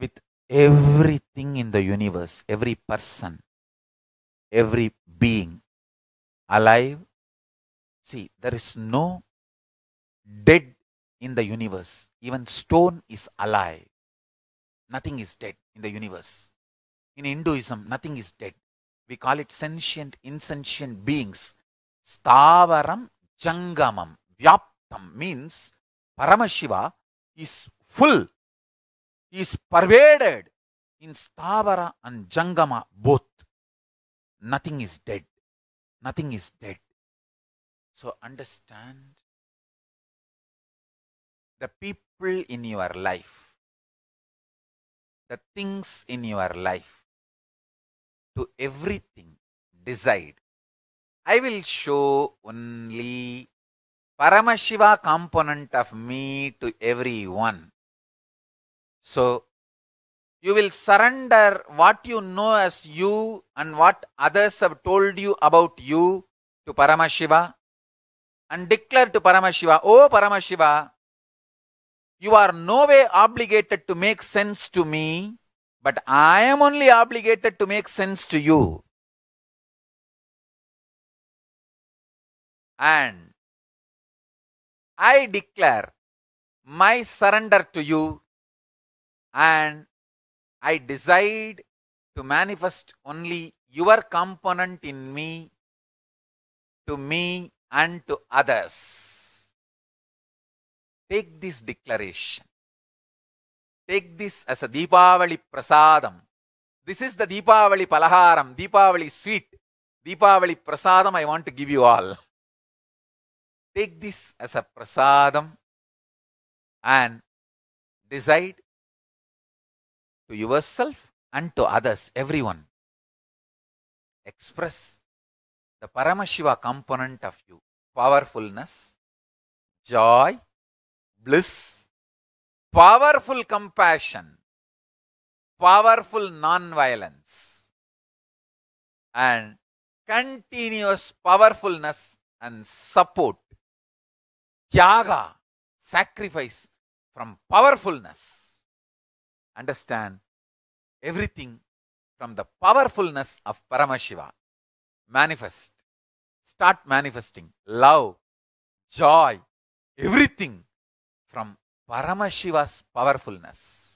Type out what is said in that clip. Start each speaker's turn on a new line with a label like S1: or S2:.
S1: with everything in the universe, every person, every being alive. See, there is no dead in the universe. Even stone is alive. Nothing is dead in the universe. In Hinduism, nothing is dead. We call it sentient, insentient beings. Stavaram Jangamam. Vyaptam means Paramashiva is full is pervaded in Stavara and Jangama both. Nothing is dead. Nothing is dead. So understand
S2: the people in your life, the things in your
S1: life, to everything decide. I will show only Paramashiva component of me to everyone. So, you will surrender what you know as you and what others have told you about you to Paramashiva and declare to Paramashiva, Oh Paramashiva, you are no way obligated to make sense to me, but I am only obligated to make sense to you.
S2: And I declare
S1: my surrender to you and I decide to manifest only your component in me to me and to others. Take this declaration. Take this as a Deepavali prasadam. This is the Deepavali palaharam, Deepavali sweet, Deepavali prasadam I want to give you all. Take this as a prasadam
S2: and decide to yourself and to
S1: others, everyone. Express the Paramashiva component of you, powerfulness, joy, bliss, powerful compassion, powerful non-violence and continuous powerfulness and support, tyaga, sacrifice from powerfulness understand everything from the powerfulness of Paramashiva. Manifest. Start manifesting love, joy, everything from Paramashiva's powerfulness.